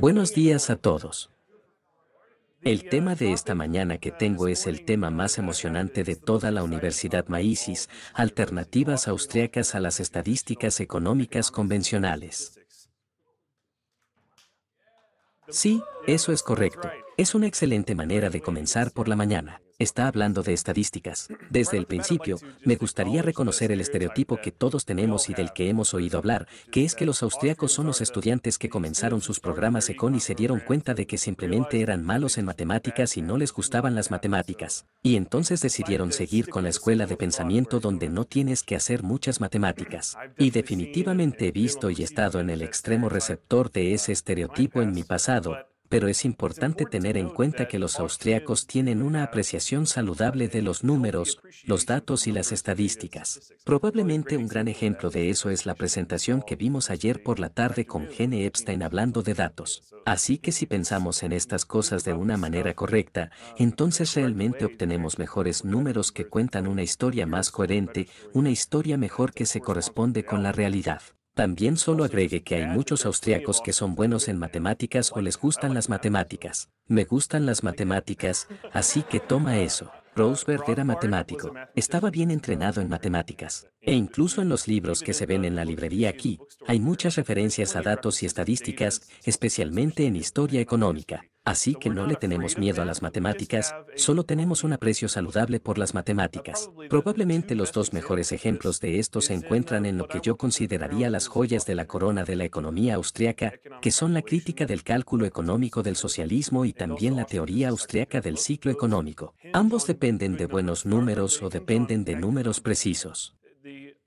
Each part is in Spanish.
Buenos días a todos. El tema de esta mañana que tengo es el tema más emocionante de toda la Universidad Maísis, alternativas austriacas a las estadísticas económicas convencionales. Sí, eso es correcto. Es una excelente manera de comenzar por la mañana. Está hablando de estadísticas. Desde el principio, me gustaría reconocer el estereotipo que todos tenemos y del que hemos oído hablar, que es que los austriacos son los estudiantes que comenzaron sus programas ECON y se dieron cuenta de que simplemente eran malos en matemáticas y no les gustaban las matemáticas. Y entonces decidieron seguir con la escuela de pensamiento donde no tienes que hacer muchas matemáticas. Y definitivamente he visto y estado en el extremo receptor de ese estereotipo en mi pasado, pero es importante tener en cuenta que los austriacos tienen una apreciación saludable de los números, los datos y las estadísticas. Probablemente un gran ejemplo de eso es la presentación que vimos ayer por la tarde con Gene Epstein hablando de datos. Así que si pensamos en estas cosas de una manera correcta, entonces realmente obtenemos mejores números que cuentan una historia más coherente, una historia mejor que se corresponde con la realidad. También solo agregue que hay muchos austriacos que son buenos en matemáticas o les gustan las matemáticas. Me gustan las matemáticas, así que toma eso. Roseberg era matemático. Estaba bien entrenado en matemáticas. E incluso en los libros que se ven en la librería aquí, hay muchas referencias a datos y estadísticas, especialmente en historia económica. Así que no le tenemos miedo a las matemáticas, solo tenemos un aprecio saludable por las matemáticas. Probablemente los dos mejores ejemplos de esto se encuentran en lo que yo consideraría las joyas de la corona de la economía austriaca, que son la crítica del cálculo económico del socialismo y también la teoría austriaca del ciclo económico. Ambos dependen de buenos números o dependen de números precisos.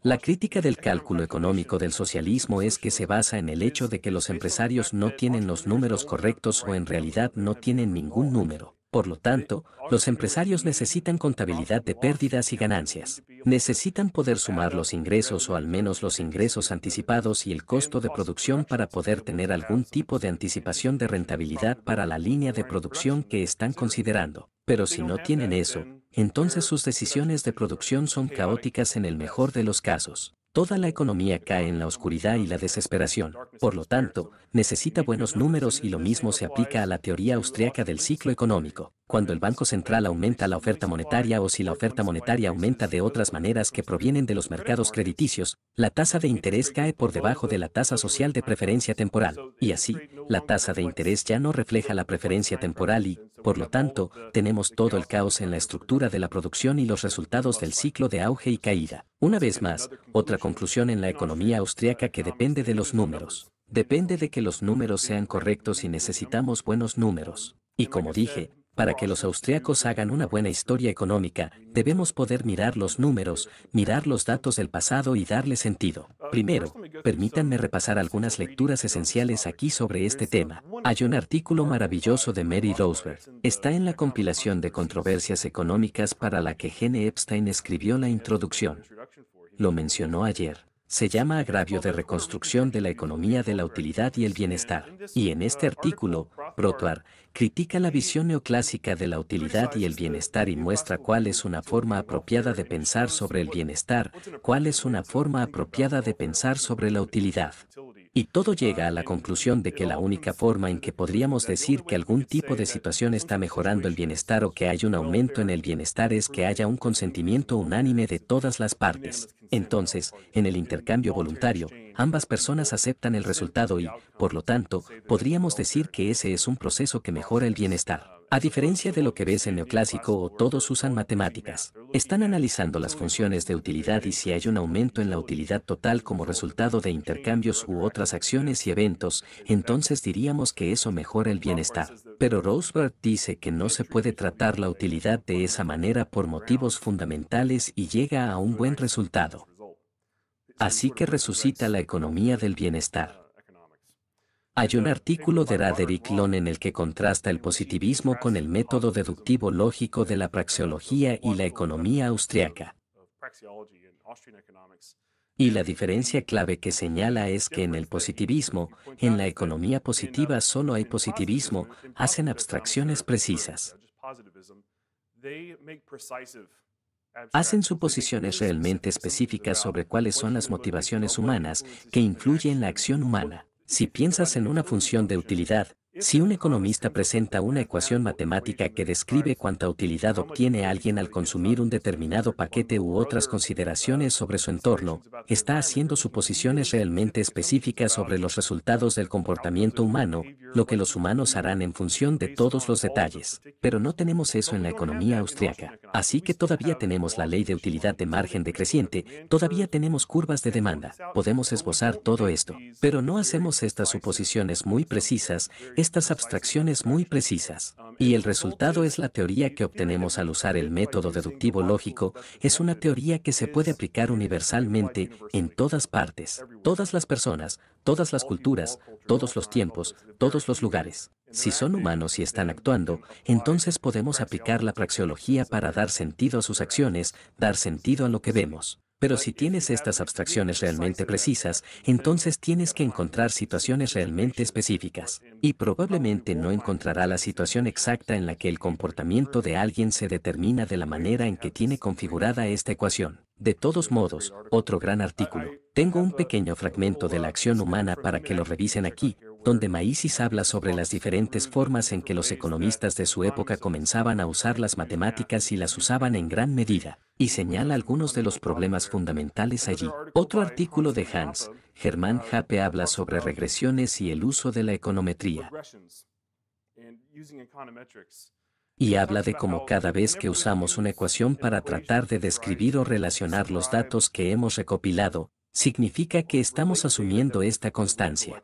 La crítica del cálculo económico del socialismo es que se basa en el hecho de que los empresarios no tienen los números correctos o en realidad no tienen ningún número. Por lo tanto, los empresarios necesitan contabilidad de pérdidas y ganancias necesitan poder sumar los ingresos o al menos los ingresos anticipados y el costo de producción para poder tener algún tipo de anticipación de rentabilidad para la línea de producción que están considerando. Pero si no tienen eso, entonces sus decisiones de producción son caóticas en el mejor de los casos. Toda la economía cae en la oscuridad y la desesperación. Por lo tanto, necesita buenos números y lo mismo se aplica a la teoría austriaca del ciclo económico. Cuando el Banco Central aumenta la oferta monetaria o si la oferta monetaria aumenta de otras maneras que provienen de los mercados crediticios, la tasa de interés cae por debajo de la tasa social de preferencia temporal. Y así, la tasa de interés ya no refleja la preferencia temporal y, por lo tanto, tenemos todo el caos en la estructura de la producción y los resultados del ciclo de auge y caída. Una vez más, otra conclusión en la economía austriaca que depende de los números. Depende de que los números sean correctos y necesitamos buenos números. Y como dije, para que los austriacos hagan una buena historia económica, debemos poder mirar los números, mirar los datos del pasado y darle sentido. Primero, permítanme repasar algunas lecturas esenciales aquí sobre este tema. Hay un artículo maravilloso de Mary Roseberg. Está en la compilación de controversias económicas para la que Gene Epstein escribió la introducción lo mencionó ayer. Se llama agravio de reconstrucción de la economía de la utilidad y el bienestar. Y en este artículo, Protuar critica la visión neoclásica de la utilidad y el bienestar y muestra cuál es una forma apropiada de pensar sobre el bienestar, cuál es una forma apropiada de pensar sobre la utilidad. Y todo llega a la conclusión de que la única forma en que podríamos decir que algún tipo de situación está mejorando el bienestar o que hay un aumento en el bienestar es que haya un consentimiento unánime de todas las partes. Entonces, en el intercambio voluntario, ambas personas aceptan el resultado y, por lo tanto, podríamos decir que ese es un proceso que mejora el bienestar. A diferencia de lo que ves en neoclásico o todos usan matemáticas, están analizando las funciones de utilidad y si hay un aumento en la utilidad total como resultado de intercambios u otras acciones y eventos, entonces diríamos que eso mejora el bienestar. Pero Roseberg dice que no se puede tratar la utilidad de esa manera por motivos fundamentales y llega a un buen resultado. Así que resucita la economía del bienestar. Hay un artículo de Raderick Lon en el que contrasta el positivismo con el método deductivo lógico de la praxeología y la economía austriaca. Y la diferencia clave que señala es que en el positivismo, en la economía positiva solo hay positivismo, hacen abstracciones precisas. Hacen suposiciones realmente específicas sobre cuáles son las motivaciones humanas que influyen en la acción humana. Si piensas en una función de utilidad, si un economista presenta una ecuación matemática que describe cuánta utilidad obtiene alguien al consumir un determinado paquete u otras consideraciones sobre su entorno, está haciendo suposiciones realmente específicas sobre los resultados del comportamiento humano, lo que los humanos harán en función de todos los detalles. Pero no tenemos eso en la economía austriaca. Así que todavía tenemos la ley de utilidad de margen decreciente, todavía tenemos curvas de demanda. Podemos esbozar todo esto, pero no hacemos estas suposiciones muy precisas estas abstracciones muy precisas, y el resultado es la teoría que obtenemos al usar el método deductivo lógico, es una teoría que se puede aplicar universalmente en todas partes, todas las personas, todas las culturas, todos los tiempos, todos los lugares. Si son humanos y están actuando, entonces podemos aplicar la praxeología para dar sentido a sus acciones, dar sentido a lo que vemos. Pero si tienes estas abstracciones realmente precisas, entonces tienes que encontrar situaciones realmente específicas. Y probablemente no encontrará la situación exacta en la que el comportamiento de alguien se determina de la manera en que tiene configurada esta ecuación. De todos modos, otro gran artículo. Tengo un pequeño fragmento de la acción humana para que lo revisen aquí, donde Maísis habla sobre las diferentes formas en que los economistas de su época comenzaban a usar las matemáticas y las usaban en gran medida, y señala algunos de los problemas fundamentales allí. Otro artículo de Hans, Germán Happe habla sobre regresiones y el uso de la econometría. Y habla de cómo cada vez que usamos una ecuación para tratar de describir o relacionar los datos que hemos recopilado, significa que estamos asumiendo esta constancia.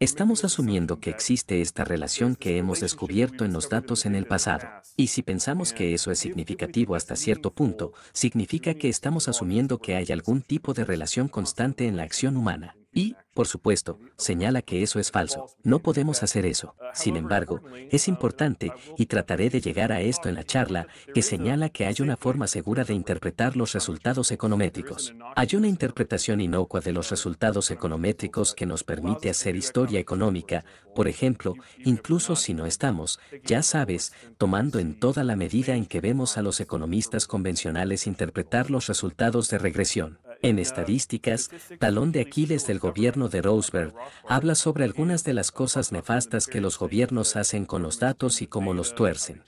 Estamos asumiendo que existe esta relación que hemos descubierto en los datos en el pasado, y si pensamos que eso es significativo hasta cierto punto, significa que estamos asumiendo que hay algún tipo de relación constante en la acción humana, y, por supuesto, señala que eso es falso. No podemos hacer eso. Sin embargo, es importante, y trataré de llegar a esto en la charla, que señala que hay una forma segura de interpretar los resultados econométricos. Hay una interpretación inocua de los resultados econométricos que nos permite hacer historia económica, por ejemplo, incluso si no estamos, ya sabes, tomando en toda la medida en que vemos a los economistas convencionales interpretar los resultados de regresión. En estadísticas, talón de Aquiles del gobierno de Roseberg, habla sobre algunas de las cosas nefastas que los gobiernos hacen con los datos y cómo los tuercen.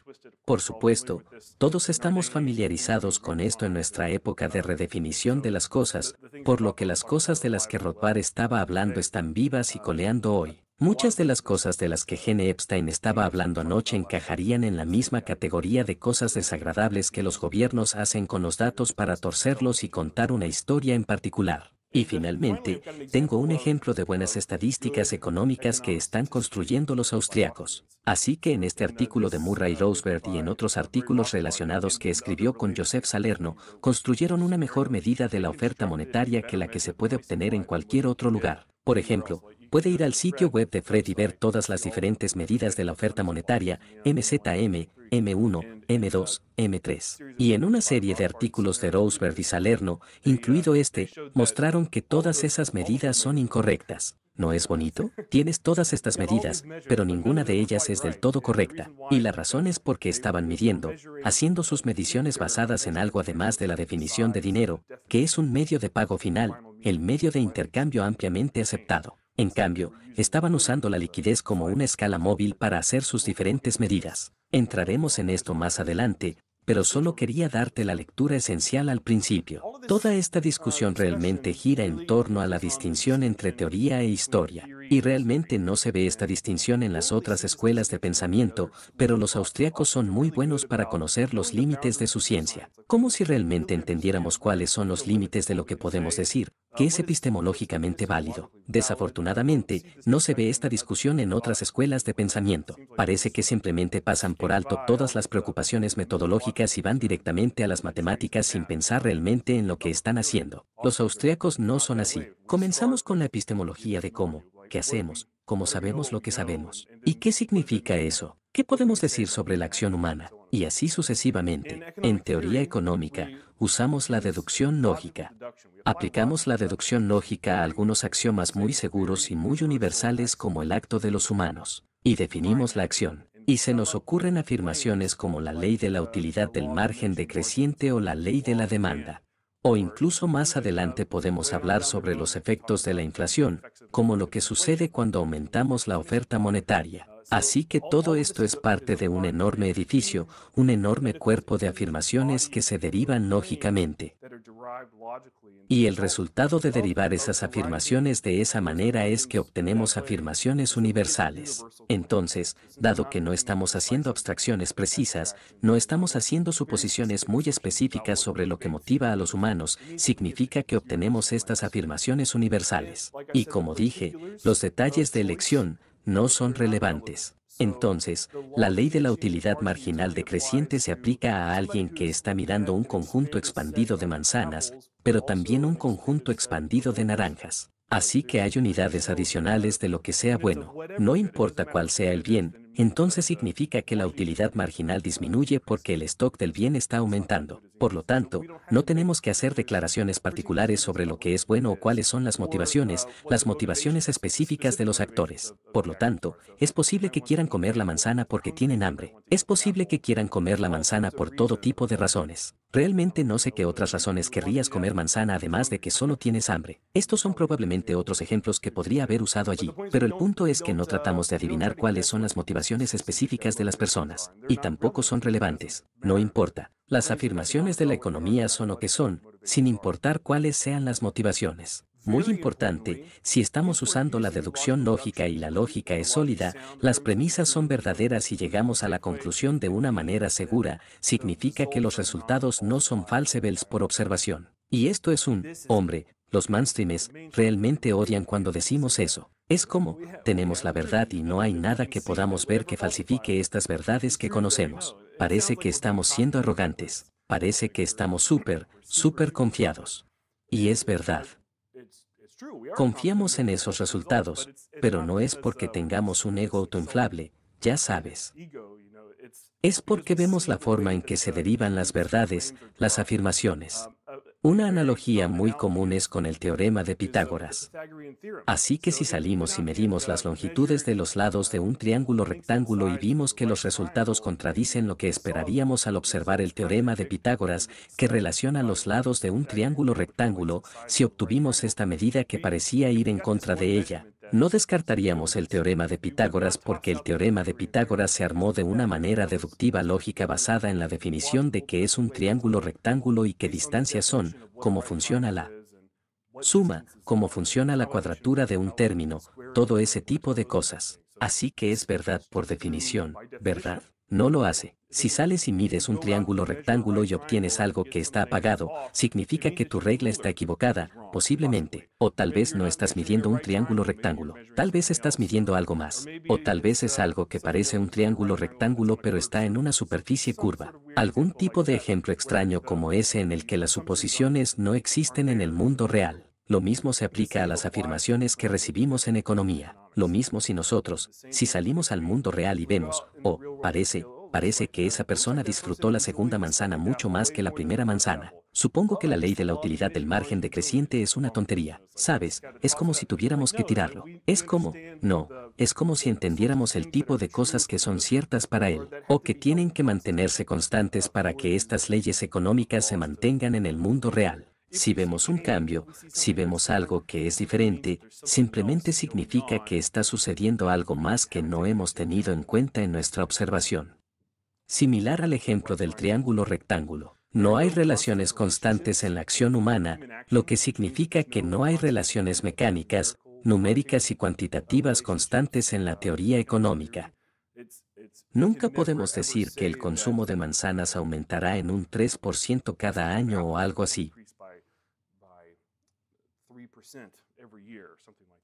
Por supuesto, todos estamos familiarizados con esto en nuestra época de redefinición de las cosas, por lo que las cosas de las que Rothbard estaba hablando están vivas y coleando hoy. Muchas de las cosas de las que Gene Epstein estaba hablando anoche encajarían en la misma categoría de cosas desagradables que los gobiernos hacen con los datos para torcerlos y contar una historia en particular. Y finalmente, tengo un ejemplo de buenas estadísticas económicas que están construyendo los austriacos. Así que en este artículo de Murray Roseberg y en otros artículos relacionados que escribió con Joseph Salerno, construyeron una mejor medida de la oferta monetaria que la que se puede obtener en cualquier otro lugar. Por ejemplo, Puede ir al sitio web de Fred y ver todas las diferentes medidas de la oferta monetaria, MZM, M1, M2, M3. Y en una serie de artículos de Roseberg y Salerno, incluido este, mostraron que todas esas medidas son incorrectas. ¿No es bonito? Tienes todas estas medidas, pero ninguna de ellas es del todo correcta. Y la razón es porque estaban midiendo, haciendo sus mediciones basadas en algo además de la definición de dinero, que es un medio de pago final, el medio de intercambio ampliamente aceptado. En cambio, estaban usando la liquidez como una escala móvil para hacer sus diferentes medidas. Entraremos en esto más adelante, pero solo quería darte la lectura esencial al principio. Toda esta discusión realmente gira en torno a la distinción entre teoría e historia, y realmente no se ve esta distinción en las otras escuelas de pensamiento, pero los austriacos son muy buenos para conocer los límites de su ciencia, como si realmente entendiéramos cuáles son los límites de lo que podemos decir, que es epistemológicamente válido. Desafortunadamente, no se ve esta discusión en otras escuelas de pensamiento. Parece que simplemente pasan por alto todas las preocupaciones metodológicas y van directamente a las matemáticas sin pensar realmente en que están haciendo. Los austríacos no son así. Comenzamos con la epistemología de cómo, qué hacemos, cómo sabemos lo que sabemos. ¿Y qué significa eso? ¿Qué podemos decir sobre la acción humana? Y así sucesivamente. En teoría económica, usamos la deducción lógica. Aplicamos la deducción lógica a algunos axiomas muy seguros y muy universales como el acto de los humanos. Y definimos la acción. Y se nos ocurren afirmaciones como la ley de la utilidad del margen decreciente o la ley de la demanda. O incluso más adelante podemos hablar sobre los efectos de la inflación, como lo que sucede cuando aumentamos la oferta monetaria. Así que todo esto es parte de un enorme edificio, un enorme cuerpo de afirmaciones que se derivan lógicamente. Y el resultado de derivar esas afirmaciones de esa manera es que obtenemos afirmaciones universales. Entonces, dado que no estamos haciendo abstracciones precisas, no estamos haciendo suposiciones muy específicas sobre lo que motiva a los humanos, significa que obtenemos estas afirmaciones universales. Y como dije, los detalles de elección, no son relevantes. Entonces, la ley de la utilidad marginal decreciente se aplica a alguien que está mirando un conjunto expandido de manzanas, pero también un conjunto expandido de naranjas. Así que hay unidades adicionales de lo que sea bueno. No importa cuál sea el bien, entonces significa que la utilidad marginal disminuye porque el stock del bien está aumentando. Por lo tanto, no tenemos que hacer declaraciones particulares sobre lo que es bueno o cuáles son las motivaciones, las motivaciones específicas de los actores. Por lo tanto, es posible que quieran comer la manzana porque tienen hambre. Es posible que quieran comer la manzana por todo tipo de razones. Realmente no sé qué otras razones querrías comer manzana además de que solo tienes hambre. Estos son probablemente otros ejemplos que podría haber usado allí, pero el punto es que no tratamos de adivinar cuáles son las motivaciones específicas de las personas, y tampoco son relevantes. No importa. Las afirmaciones de la economía son lo que son, sin importar cuáles sean las motivaciones. Muy importante, si estamos usando la deducción lógica y la lógica es sólida, las premisas son verdaderas y llegamos a la conclusión de una manera segura, significa que los resultados no son falseables por observación. Y esto es un, hombre, los mainstreames realmente odian cuando decimos eso. Es como, tenemos la verdad y no hay nada que podamos ver que falsifique estas verdades que conocemos. Parece que estamos siendo arrogantes. Parece que estamos súper, súper confiados. Y es verdad. Confiamos en esos resultados, pero no es porque um, tengamos un ego autoinflable, ya sabes. Es porque vemos la forma en que se uh, derivan las verdades, las afirmaciones. Um, una analogía muy común es con el teorema de Pitágoras. Así que si salimos y medimos las longitudes de los lados de un triángulo rectángulo y vimos que los resultados contradicen lo que esperaríamos al observar el teorema de Pitágoras que relaciona los lados de un triángulo rectángulo, si obtuvimos esta medida que parecía ir en contra de ella, no descartaríamos el teorema de Pitágoras porque el teorema de Pitágoras se armó de una manera deductiva lógica basada en la definición de que es un triángulo rectángulo y qué distancias son, cómo funciona la suma, cómo funciona la cuadratura de un término, todo ese tipo de cosas. Así que es verdad por definición, ¿verdad? no lo hace. Si sales y mides un triángulo rectángulo y obtienes algo que está apagado, significa que tu regla está equivocada, posiblemente, o tal vez no estás midiendo un triángulo rectángulo, tal vez estás midiendo algo más, o tal vez es algo que parece un triángulo rectángulo pero está en una superficie curva. Algún tipo de ejemplo extraño como ese en el que las suposiciones no existen en el mundo real. Lo mismo se aplica a las afirmaciones que recibimos en economía. Lo mismo si nosotros, si salimos al mundo real y vemos, o, oh, parece, parece que esa persona disfrutó la segunda manzana mucho más que la primera manzana. Supongo que la ley de la utilidad del margen decreciente es una tontería. Sabes, es como si tuviéramos que tirarlo. Es como, no, es como si entendiéramos el tipo de cosas que son ciertas para él, o que tienen que mantenerse constantes para que estas leyes económicas se mantengan en el mundo real. Si vemos un cambio, si vemos algo que es diferente, simplemente significa que está sucediendo algo más que no hemos tenido en cuenta en nuestra observación. Similar al ejemplo del triángulo rectángulo. No hay relaciones constantes en la acción humana, lo que significa que no hay relaciones mecánicas, numéricas y cuantitativas constantes en la teoría económica. Nunca podemos decir que el consumo de manzanas aumentará en un 3% cada año o algo así.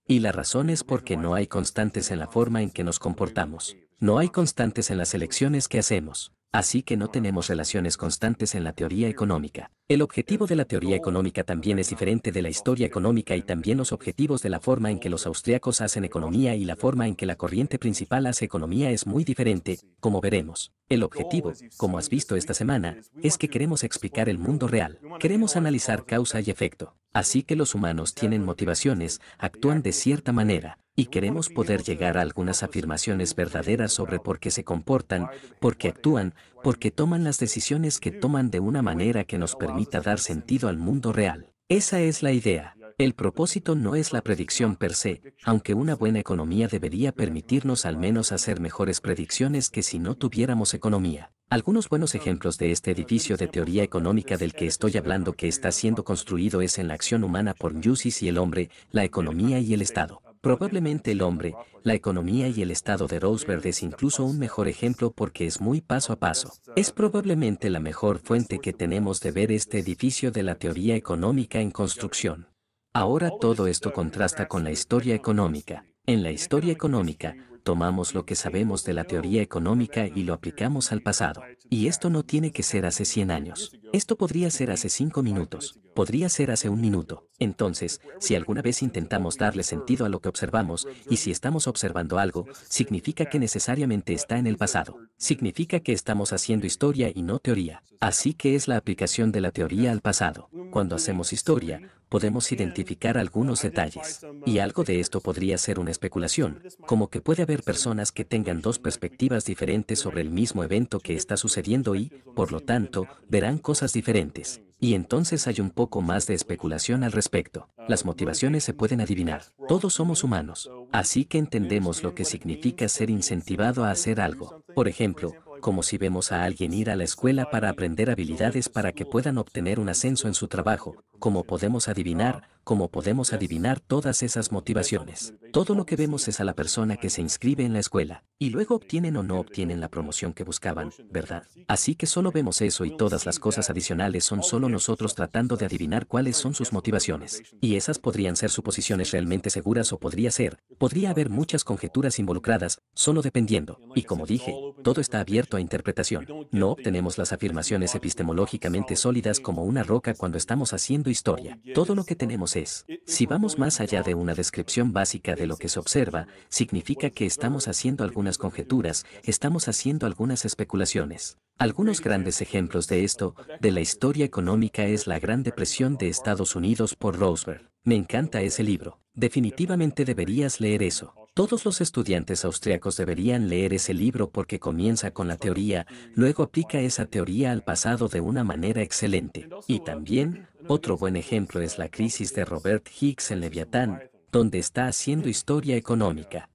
Y la razón es porque no hay constantes en la forma en que nos comportamos. No hay constantes en las elecciones que hacemos. Así que no tenemos relaciones constantes en la teoría económica. El objetivo de la teoría económica también es diferente de la historia económica y también los objetivos de la forma en que los austriacos hacen economía y la forma en que la corriente principal hace economía es muy diferente, como veremos. El objetivo, como has visto esta semana, es que queremos explicar el mundo real. Queremos analizar causa y efecto. Así que los humanos tienen motivaciones, actúan de cierta manera, y queremos poder llegar a algunas afirmaciones verdaderas sobre por qué se comportan, por qué actúan, por qué toman las decisiones que toman de una manera que nos permita dar sentido al mundo real. Esa es la idea. El propósito no es la predicción per se, aunque una buena economía debería permitirnos al menos hacer mejores predicciones que si no tuviéramos economía. Algunos buenos ejemplos de este edificio de teoría económica del que estoy hablando que está siendo construido es en la acción humana por Newsis y el hombre, la economía y el Estado. Probablemente el hombre, la economía y el estado de Roosevelt es incluso un mejor ejemplo porque es muy paso a paso. Es probablemente la mejor fuente que tenemos de ver este edificio de la teoría económica en construcción. Ahora todo esto contrasta con la historia económica. En la historia económica, tomamos lo que sabemos de la teoría económica y lo aplicamos al pasado. Y esto no tiene que ser hace 100 años. Esto podría ser hace 5 minutos podría ser hace un minuto. Entonces, si alguna vez intentamos darle sentido a lo que observamos, y si estamos observando algo, significa que necesariamente está en el pasado. Significa que estamos haciendo historia y no teoría. Así que es la aplicación de la teoría al pasado. Cuando hacemos historia, podemos identificar algunos detalles. Y algo de esto podría ser una especulación, como que puede haber personas que tengan dos perspectivas diferentes sobre el mismo evento que está sucediendo y, por lo tanto, verán cosas diferentes. Y entonces hay un poco más de especulación al respecto. Las motivaciones se pueden adivinar. Todos somos humanos. Así que entendemos lo que significa ser incentivado a hacer algo. Por ejemplo, como si vemos a alguien ir a la escuela para aprender habilidades para que puedan obtener un ascenso en su trabajo, cómo podemos adivinar, cómo podemos adivinar todas esas motivaciones. Todo lo que vemos es a la persona que se inscribe en la escuela, y luego obtienen o no obtienen la promoción que buscaban, ¿verdad? Así que solo vemos eso y todas las cosas adicionales son solo nosotros tratando de adivinar cuáles son sus motivaciones. Y esas podrían ser suposiciones realmente seguras o podría ser, podría haber muchas conjeturas involucradas, solo dependiendo. Y como dije, todo está abierto a interpretación. No obtenemos las afirmaciones epistemológicamente sólidas como una roca cuando estamos haciendo historia, todo lo que tenemos es, si vamos más allá de una descripción básica de lo que se observa, significa que estamos haciendo algunas conjeturas, estamos haciendo algunas especulaciones. Algunos grandes ejemplos de esto, de la historia económica, es la Gran Depresión de Estados Unidos por Roosevelt. Me encanta ese libro. Definitivamente deberías leer eso. Todos los estudiantes austriacos deberían leer ese libro porque comienza con la teoría, luego aplica esa teoría al pasado de una manera excelente. Y también, otro buen ejemplo es la crisis de Robert Hicks en Leviatán, donde está haciendo historia económica.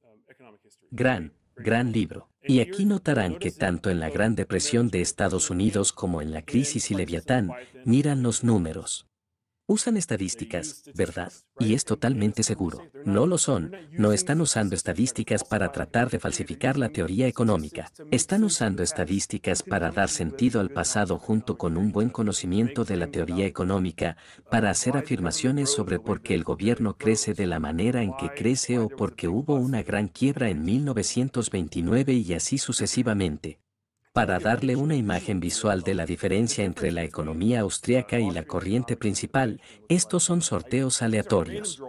Gran, gran libro. Y aquí notarán que tanto en la Gran Depresión de Estados Unidos como en la crisis y Leviatán, miran los números. Usan estadísticas, ¿verdad? Y es totalmente seguro. No lo son. No están usando estadísticas para tratar de falsificar la teoría económica. Están usando estadísticas para dar sentido al pasado junto con un buen conocimiento de la teoría económica, para hacer afirmaciones sobre por qué el gobierno crece de la manera en que crece o por qué hubo una gran quiebra en 1929 y así sucesivamente para darle una imagen visual de la diferencia entre la economía austriaca y la corriente principal, estos son sorteos aleatorios.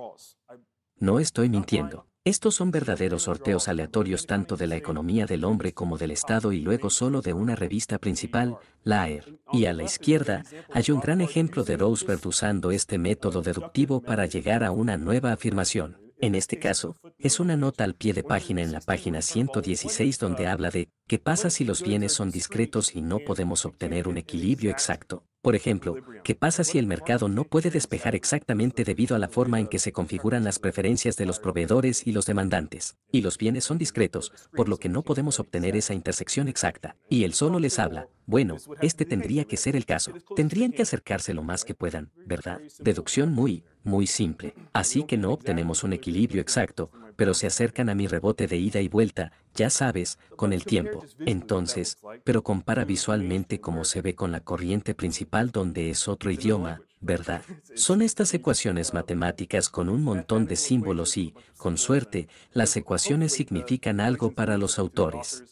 No estoy mintiendo. Estos son verdaderos sorteos aleatorios tanto de la economía del hombre como del Estado y luego solo de una revista principal, Laer. Y a la izquierda hay un gran ejemplo de Roseberg usando este método deductivo para llegar a una nueva afirmación. En este caso, es una nota al pie de página en la página 116 donde habla de qué pasa si los bienes son discretos y no podemos obtener un equilibrio exacto. Por ejemplo, ¿qué pasa si el mercado no puede despejar exactamente debido a la forma en que se configuran las preferencias de los proveedores y los demandantes? Y los bienes son discretos, por lo que no podemos obtener esa intersección exacta. Y él solo les habla, bueno, este tendría que ser el caso. Tendrían que acercarse lo más que puedan, ¿verdad? Deducción muy, muy simple, así que no obtenemos un equilibrio exacto, pero se acercan a mi rebote de ida y vuelta, ya sabes, con el tiempo. Entonces, pero compara visualmente cómo se ve con la corriente principal donde es otro idioma, ¿verdad? Son estas ecuaciones matemáticas con un montón de símbolos y, con suerte, las ecuaciones significan algo para los autores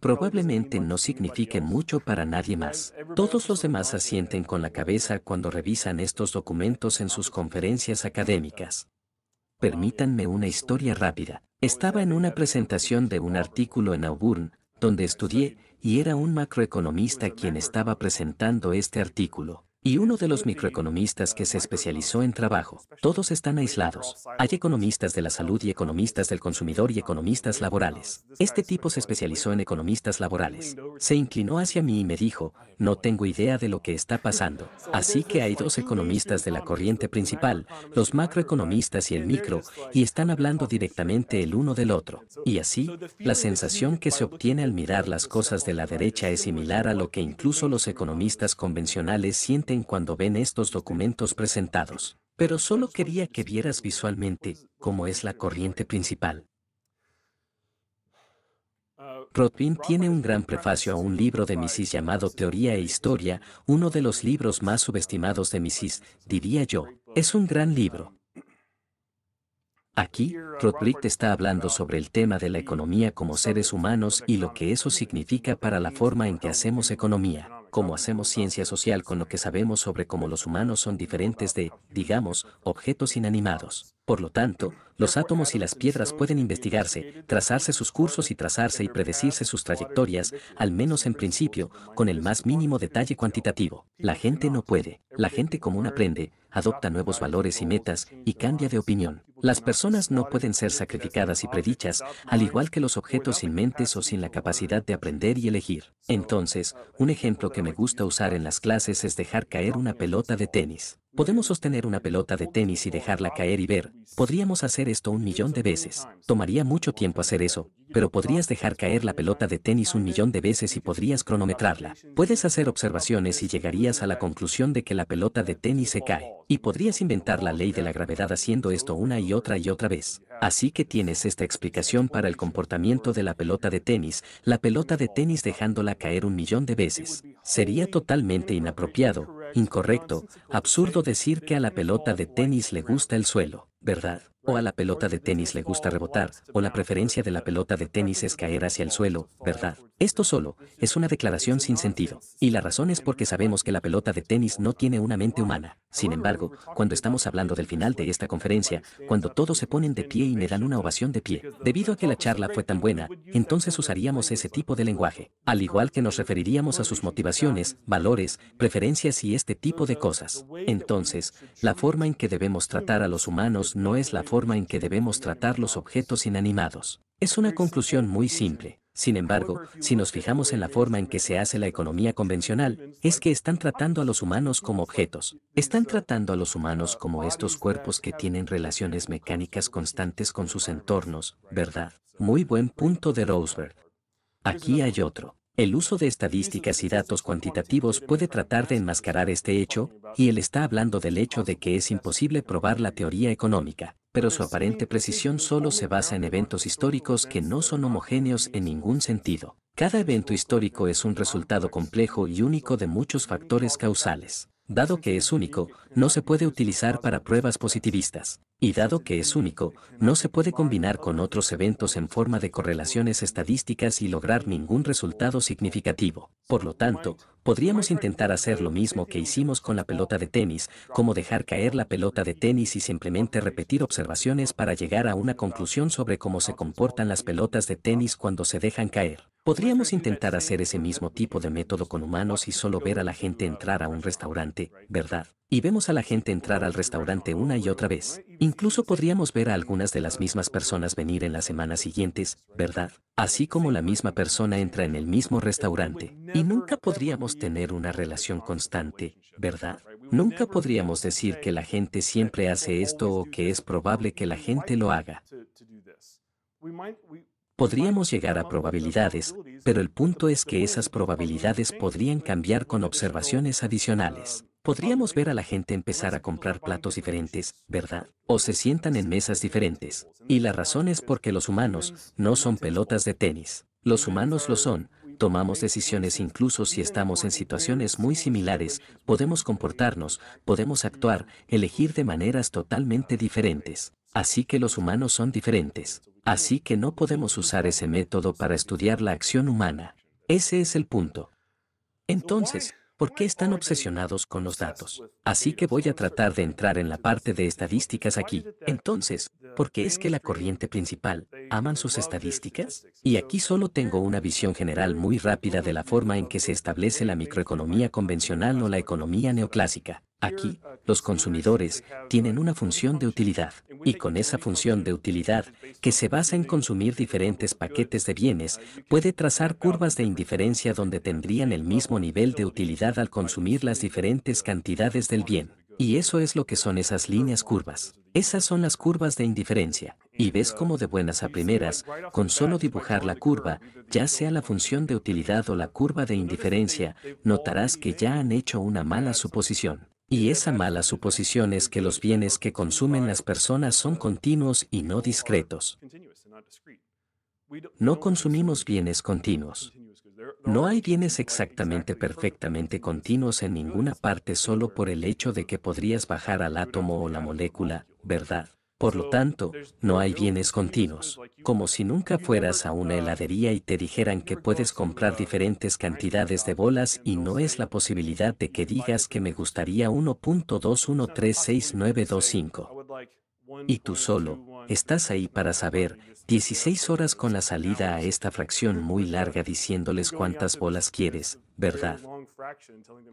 probablemente no signifique mucho para nadie más. Todos los demás asienten con la cabeza cuando revisan estos documentos en sus conferencias académicas. Permítanme una historia rápida. Estaba en una presentación de un artículo en Auburn, donde estudié, y era un macroeconomista quien estaba presentando este artículo y uno de los microeconomistas que se especializó en trabajo. Todos están aislados. Hay economistas de la salud y economistas del consumidor y economistas laborales. Este tipo se especializó en economistas laborales. Se inclinó hacia mí y me dijo, no tengo idea de lo que está pasando. Así que hay dos economistas de la corriente principal, los macroeconomistas y el micro, y están hablando directamente el uno del otro. Y así, la sensación que se obtiene al mirar las cosas de la derecha es similar a lo que incluso los economistas convencionales sienten cuando ven estos documentos presentados, pero solo quería que vieras visualmente cómo es la corriente principal. Rodríguez tiene un gran prefacio a un libro de Mises llamado Teoría e Historia, uno de los libros más subestimados de Mises, diría yo. Es un gran libro. Aquí, Rothbard está hablando sobre el tema de la economía como seres humanos y lo que eso significa para la forma en que hacemos economía cómo hacemos ciencia social con lo que sabemos sobre cómo los humanos son diferentes de, digamos, objetos inanimados. Por lo tanto, los átomos y las piedras pueden investigarse, trazarse sus cursos y trazarse y predecirse sus trayectorias, al menos en principio, con el más mínimo detalle cuantitativo. La gente no puede. La gente común aprende, adopta nuevos valores y metas, y cambia de opinión. Las personas no pueden ser sacrificadas y predichas, al igual que los objetos sin mentes o sin la capacidad de aprender y elegir. Entonces, un ejemplo que me gusta usar en las clases es dejar caer una pelota de tenis. Podemos sostener una pelota de tenis y dejarla caer y ver. Podríamos hacer esto un millón de veces. Tomaría mucho tiempo hacer eso, pero podrías dejar caer la pelota de tenis un millón de veces y podrías cronometrarla. Puedes hacer observaciones y llegarías a la conclusión de que la pelota de tenis se cae. Y podrías inventar la ley de la gravedad haciendo esto una y otra y otra vez. Así que tienes esta explicación para el comportamiento de la pelota de tenis, la pelota de tenis dejándola caer un millón de veces. Sería totalmente inapropiado, incorrecto, absurdo decir que a la pelota de tenis le gusta el suelo, ¿verdad? o a la pelota de tenis le gusta rebotar, o la preferencia de la pelota de tenis es caer hacia el suelo, ¿verdad? Esto solo es una declaración sin sentido, y la razón es porque sabemos que la pelota de tenis no tiene una mente humana. Sin embargo, cuando estamos hablando del final de esta conferencia, cuando todos se ponen de pie y me dan una ovación de pie, debido a que la charla fue tan buena, entonces usaríamos ese tipo de lenguaje, al igual que nos referiríamos a sus motivaciones, valores, preferencias y este tipo de cosas. Entonces, la forma en que debemos tratar a los humanos no es la forma en que debemos tratar los objetos inanimados. Es una conclusión muy simple. Sin embargo, si nos fijamos en la forma en que se hace la economía convencional, es que están tratando a los humanos como objetos. Están tratando a los humanos como estos cuerpos que tienen relaciones mecánicas constantes con sus entornos, ¿verdad? Muy buen punto de Roseberg. Aquí hay otro. El uso de estadísticas y datos cuantitativos puede tratar de enmascarar este hecho, y él está hablando del hecho de que es imposible probar la teoría económica pero su pues aparente pues precisión solo se basa en pues eventos históricos que no son homogéneos en ningún sentido. Cada evento histórico es un resultado complejo y único de muchos factores causales. Dado que es único, no se puede utilizar para pruebas positivistas. Y dado que es único, no se puede combinar con otros eventos en forma de correlaciones estadísticas y lograr ningún resultado significativo. Por lo tanto, podríamos intentar hacer lo mismo que hicimos con la pelota de tenis, como dejar caer la pelota de tenis y simplemente repetir observaciones para llegar a una conclusión sobre cómo se comportan las pelotas de tenis cuando se dejan caer. Podríamos intentar hacer ese mismo tipo de método con humanos y solo ver a la gente entrar a un restaurante, ¿verdad? Y vemos a la gente entrar al restaurante una y otra vez. Incluso podríamos ver a algunas de las mismas personas venir en las semanas siguientes, ¿verdad? Así como la misma persona entra en el mismo restaurante. Y nunca podríamos tener una relación constante, ¿verdad? Nunca podríamos decir que la gente siempre hace esto o que es probable que la gente lo haga. Podríamos llegar a probabilidades, pero el punto es que esas probabilidades podrían cambiar con observaciones adicionales. Podríamos ver a la gente empezar a comprar platos diferentes, ¿verdad? O se sientan en mesas diferentes. Y la razón es porque los humanos no son pelotas de tenis. Los humanos lo son, tomamos decisiones incluso si estamos en situaciones muy similares, podemos comportarnos, podemos actuar, elegir de maneras totalmente diferentes. Así que los humanos son diferentes. Así que no podemos usar ese método para estudiar la acción humana. Ese es el punto. Entonces, ¿por qué están obsesionados con los datos? Así que voy a tratar de entrar en la parte de estadísticas aquí. Entonces, ¿por qué es que la corriente principal aman sus estadísticas? Y aquí solo tengo una visión general muy rápida de la forma en que se establece la microeconomía convencional o la economía neoclásica. Aquí, los consumidores tienen una función de utilidad, y con esa función de utilidad, que se basa en consumir diferentes paquetes de bienes, puede trazar curvas de indiferencia donde tendrían el mismo nivel de utilidad al consumir las diferentes cantidades del bien. Y eso es lo que son esas líneas curvas. Esas son las curvas de indiferencia. Y ves cómo de buenas a primeras, con solo dibujar la curva, ya sea la función de utilidad o la curva de indiferencia, notarás que ya han hecho una mala suposición. Y esa mala suposición es que los bienes que consumen las personas son continuos y no discretos. No consumimos bienes continuos. No hay bienes exactamente perfectamente continuos en ninguna parte solo por el hecho de que podrías bajar al átomo o la molécula, ¿verdad? Por lo tanto, no hay bienes continuos. Como si nunca fueras a una heladería y te dijeran que puedes comprar diferentes cantidades de bolas y no es la posibilidad de que digas que me gustaría 1.213692.5. Y tú solo, estás ahí para saber, 16 horas con la salida a esta fracción muy larga diciéndoles cuántas bolas quieres, ¿verdad?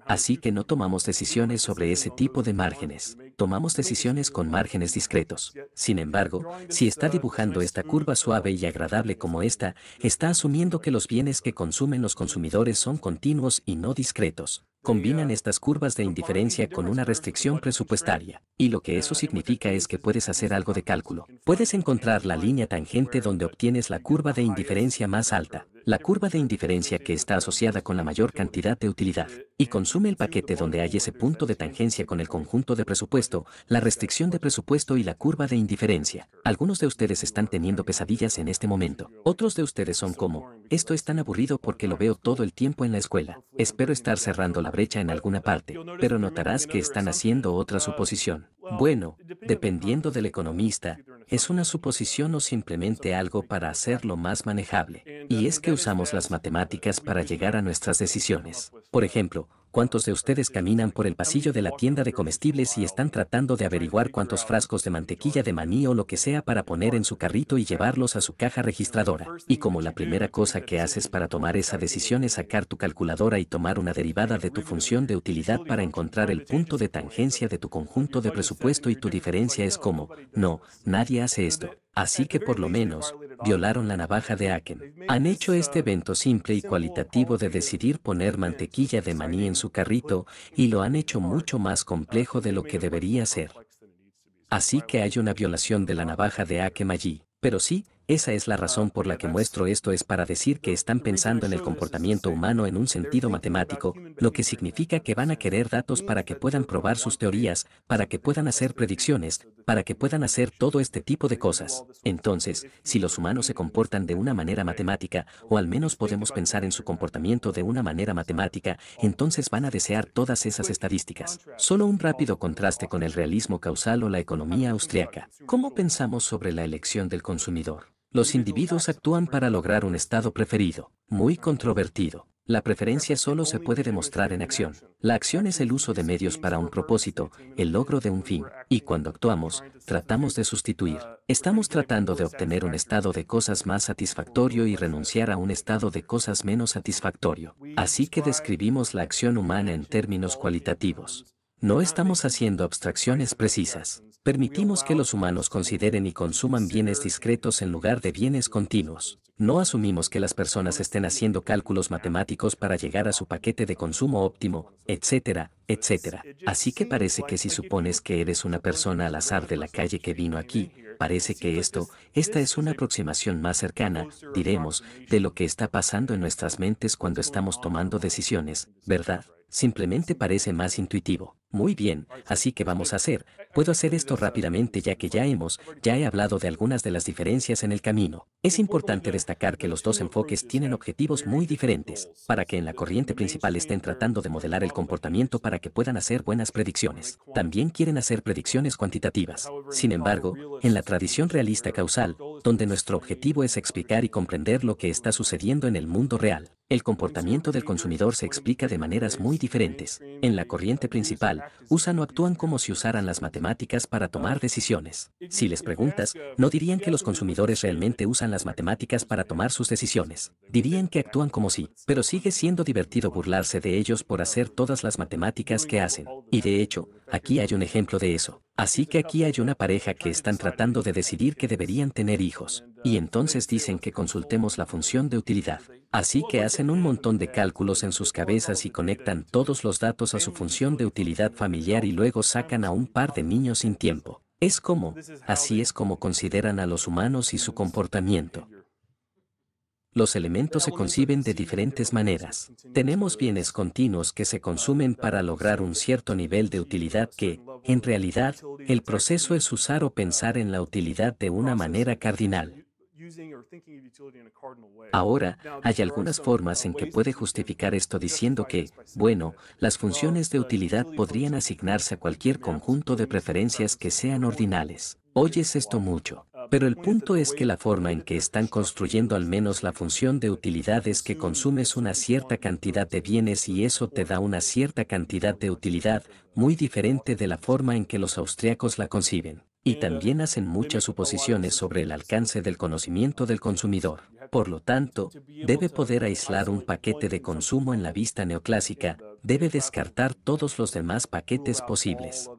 Así que no tomamos decisiones sobre ese tipo de márgenes, tomamos decisiones con márgenes discretos. Sin embargo, si está dibujando esta curva suave y agradable como esta, está asumiendo que los bienes que consumen los consumidores son continuos y no discretos combinan estas curvas de indiferencia con una restricción presupuestaria, y lo que eso significa es que puedes hacer algo de cálculo. Puedes encontrar la línea tangente donde obtienes la curva de indiferencia más alta, la curva de indiferencia que está asociada con la mayor cantidad de utilidad, y consume el paquete donde hay ese punto de tangencia con el conjunto de presupuesto, la restricción de presupuesto y la curva de indiferencia. Algunos de ustedes están teniendo pesadillas en este momento. Otros de ustedes son como, esto es tan aburrido porque lo veo todo el tiempo en la escuela. Espero estar cerrando la brecha en alguna parte, pero notarás que están haciendo otra suposición. Bueno, dependiendo del economista, ¿Es una suposición o simplemente algo para hacerlo más manejable? Y es que usamos las matemáticas para llegar a nuestras decisiones. Por ejemplo, ¿Cuántos de ustedes caminan por el pasillo de la tienda de comestibles y están tratando de averiguar cuántos frascos de mantequilla de maní o lo que sea para poner en su carrito y llevarlos a su caja registradora? Y como la primera cosa que haces para tomar esa decisión es sacar tu calculadora y tomar una derivada de tu función de utilidad para encontrar el punto de tangencia de tu conjunto de presupuesto y tu diferencia es como, no, nadie hace esto. Así que por lo menos, violaron la navaja de Aken. Han hecho este evento simple y cualitativo de decidir poner mantequilla de maní en su carrito y lo han hecho mucho más complejo de lo que debería ser. Así que hay una violación de la navaja de Aken allí. Pero sí, esa es la razón por la que muestro esto es para decir que están pensando en el comportamiento humano en un sentido matemático, lo que significa que van a querer datos para que puedan probar sus teorías, para que puedan hacer predicciones, para que puedan hacer todo este tipo de cosas. Entonces, si los humanos se comportan de una manera matemática, o al menos podemos pensar en su comportamiento de una manera matemática, entonces van a desear todas esas estadísticas. Solo un rápido contraste con el realismo causal o la economía austriaca. ¿Cómo pensamos sobre la elección del consumidor? Los individuos actúan para lograr un estado preferido, muy controvertido. La preferencia solo se puede demostrar en acción. La acción es el uso de medios para un propósito, el logro de un fin. Y cuando actuamos, tratamos de sustituir. Estamos tratando de obtener un estado de cosas más satisfactorio y renunciar a un estado de cosas menos satisfactorio. Así que describimos la acción humana en términos cualitativos. No estamos haciendo abstracciones precisas. Permitimos que los humanos consideren y consuman bienes discretos en lugar de bienes continuos. No asumimos que las personas estén haciendo cálculos matemáticos para llegar a su paquete de consumo óptimo, etcétera, etcétera. Así que parece que si supones que eres una persona al azar de la calle que vino aquí, parece que esto, esta es una aproximación más cercana, diremos, de lo que está pasando en nuestras mentes cuando estamos tomando decisiones, ¿verdad? simplemente parece más intuitivo. Muy bien, así que vamos a hacer. Puedo hacer esto rápidamente ya que ya hemos, ya he hablado de algunas de las diferencias en el camino. Es importante destacar que los dos enfoques tienen objetivos muy diferentes, para que en la corriente principal estén tratando de modelar el comportamiento para que puedan hacer buenas predicciones. También quieren hacer predicciones cuantitativas. Sin embargo, en la tradición realista causal, donde nuestro objetivo es explicar y comprender lo que está sucediendo en el mundo real, el comportamiento del consumidor se explica de maneras muy diferentes. En la corriente principal, usan o actúan como si usaran las matemáticas para tomar decisiones. Si les preguntas, no dirían que los consumidores realmente usan las matemáticas para tomar sus decisiones. Dirían que actúan como si, pero sigue siendo divertido burlarse de ellos por hacer todas las matemáticas que hacen. Y de hecho, aquí hay un ejemplo de eso. Así que aquí hay una pareja que están tratando de decidir que deberían tener hijos, y entonces dicen que consultemos la función de utilidad. Así que hacen un montón de cálculos en sus cabezas y conectan todos los datos a su función de utilidad familiar y luego sacan a un par de niños sin tiempo. Es como, así es como consideran a los humanos y su comportamiento. Los elementos se conciben de diferentes maneras. Tenemos bienes continuos que se consumen para lograr un cierto nivel de utilidad que, en realidad, el proceso es usar o pensar en la utilidad de una manera cardinal. Ahora, hay algunas formas en que puede justificar esto diciendo que, bueno, las funciones de utilidad podrían asignarse a cualquier conjunto de preferencias que sean ordinales. Oyes esto mucho. Pero el punto es que la forma en que están construyendo al menos la función de utilidad es que consumes una cierta cantidad de bienes y eso te da una cierta cantidad de utilidad, muy diferente de la forma en que los austriacos la conciben. Y también hacen muchas suposiciones sobre el alcance del conocimiento del consumidor. Por lo tanto, debe poder aislar un paquete de consumo en la vista neoclásica, debe descartar todos los demás paquetes posibles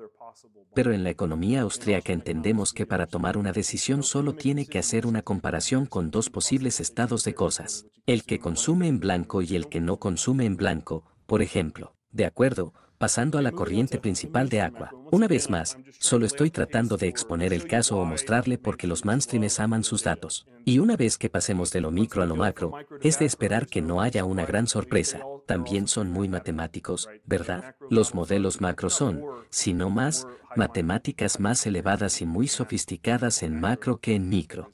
pero en la economía austríaca entendemos que para tomar una decisión solo tiene que hacer una comparación con dos posibles estados de cosas, el que consume en blanco y el que no consume en blanco, por ejemplo, de acuerdo, pasando a la corriente principal de agua. Una vez más, solo estoy tratando de exponer el caso o mostrarle porque los mainstreames aman sus datos. Y una vez que pasemos de lo micro a lo macro, es de esperar que no haya una gran sorpresa también son muy matemáticos, ¿verdad? Los modelos macro son, si no más, matemáticas más elevadas y muy sofisticadas en macro que en micro.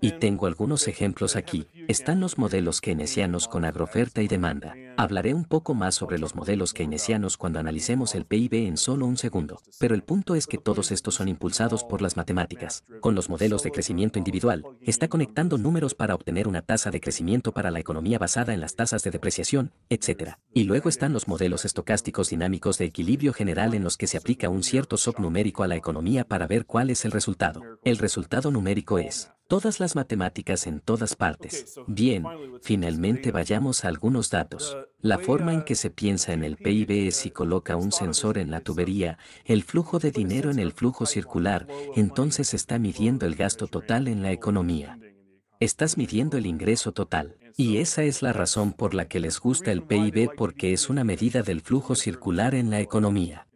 Y tengo algunos ejemplos aquí. Están los modelos keynesianos con agroferta y demanda. Hablaré un poco más sobre los modelos keynesianos cuando analicemos el PIB en solo un segundo. Pero el punto es que todos estos son impulsados por las matemáticas. Con los modelos de crecimiento individual, está conectando números para obtener una tasa de crecimiento para la economía basada en las tasas de depreciación, etc. Y luego están los modelos estocásticos dinámicos de equilibrio general en los que se aplica un cierto shock numérico a la economía para ver cuál es el resultado. El resultado numérico es Todas las matemáticas en todas partes. Bien, finalmente vayamos a algunos datos. La forma en uh, que se piensa en el PIB es si uh, coloca un sensor en la uh, tubería, el flujo de dinero en el flujo circular, entonces está midiendo el gasto total en la economía. Estás midiendo el ingreso total. Y esa es la razón por la que les gusta el PIB porque es una medida del flujo circular en la economía.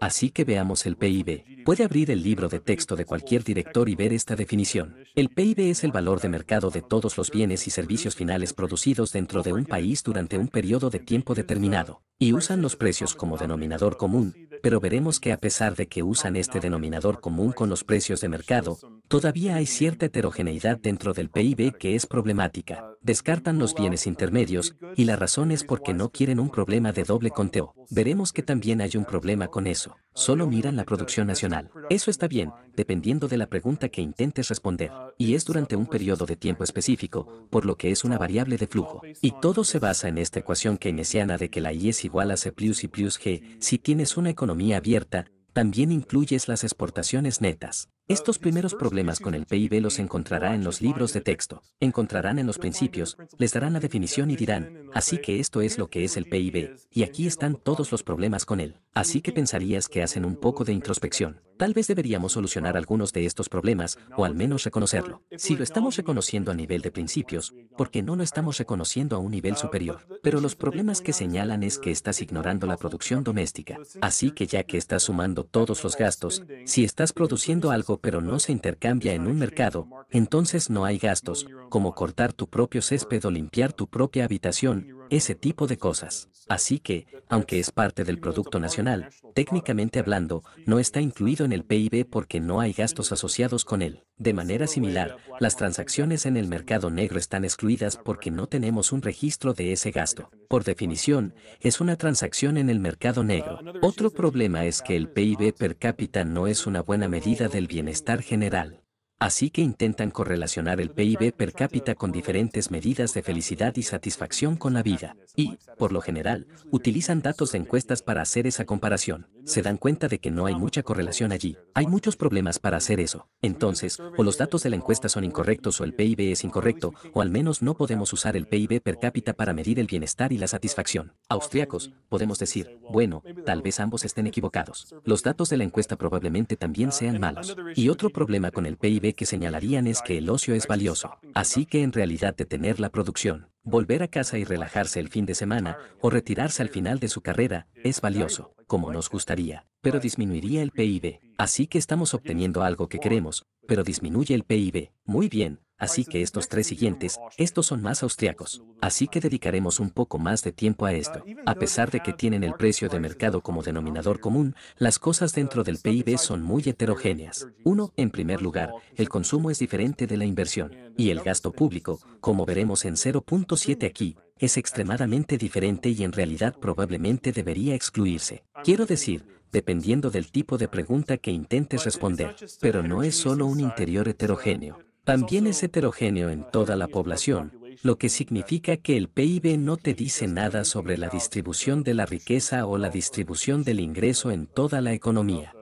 Así que veamos el PIB. Puede abrir el libro de texto de cualquier director y ver esta definición. El PIB es el valor de mercado de todos los bienes y servicios finales producidos dentro de un país durante un periodo de tiempo determinado, y usan los precios como denominador común, pero veremos que a pesar de que usan este denominador común con los precios de mercado, todavía hay cierta heterogeneidad dentro del PIB que es problemática. Descartan los bienes intermedios, y la razón es porque no quieren un problema de doble conteo. Veremos que también hay un problema con eso. Solo miran la producción nacional. Eso está bien, dependiendo de la pregunta que intentes responder. Y es durante un periodo de tiempo específico, por lo que es una variable de flujo. Y todo se basa en esta ecuación keynesiana de que la I es igual a C plus y plus G si tienes una economía economía abierta, también incluyes las exportaciones netas. Estos primeros problemas con el PIB los encontrará en los libros de texto, encontrarán en los principios, les darán la definición y dirán, así que esto es lo que es el PIB, y aquí están todos los problemas con él. Así que pensarías que hacen un poco de introspección. Tal vez deberíamos solucionar algunos de estos problemas, o al menos reconocerlo. Si lo estamos reconociendo a nivel de principios, ¿por qué no lo estamos reconociendo a un nivel superior. Pero los problemas que señalan es que estás ignorando la producción doméstica. Así que ya que estás sumando todos los gastos, si estás produciendo algo pero no se intercambia en un mercado, entonces no hay gastos, como cortar tu propio césped o limpiar tu propia habitación, ese tipo de cosas. Así que, aunque es parte del Producto Nacional, técnicamente hablando, no está incluido en el PIB porque no hay gastos asociados con él. De manera similar, las transacciones en el mercado negro están excluidas porque no tenemos un registro de ese gasto. Por definición, es una transacción en el mercado negro. Otro problema es que el PIB per cápita no es una buena medida del bienestar general. Así que intentan correlacionar el PIB per cápita con diferentes medidas de felicidad y satisfacción con la vida, y, por lo general, utilizan datos de encuestas para hacer esa comparación se dan cuenta de que no hay mucha correlación allí. Hay muchos problemas para hacer eso. Entonces, o los datos de la encuesta son incorrectos o el PIB es incorrecto, o al menos no podemos usar el PIB per cápita para medir el bienestar y la satisfacción. Austriacos, podemos decir, bueno, tal vez ambos estén equivocados. Los datos de la encuesta probablemente también sean malos. Y otro problema con el PIB que señalarían es que el ocio es valioso. Así que en realidad detener la producción Volver a casa y relajarse el fin de semana, o retirarse al final de su carrera, es valioso, como nos gustaría, pero disminuiría el PIB. Así que estamos obteniendo algo que queremos, pero disminuye el PIB. Muy bien, Así que estos tres siguientes, estos son más austriacos. Así que dedicaremos un poco más de tiempo a esto. A pesar de que tienen el precio de mercado como denominador común, las cosas dentro del PIB son muy heterogéneas. Uno, en primer lugar, el consumo es diferente de la inversión. Y el gasto público, como veremos en 0.7 aquí, es extremadamente diferente y en realidad probablemente debería excluirse. Quiero decir, dependiendo del tipo de pregunta que intentes responder, pero no es solo un interior heterogéneo. También es heterogéneo en toda la población, lo que significa que el PIB no te dice nada sobre la distribución de la riqueza o la distribución del ingreso en toda la economía.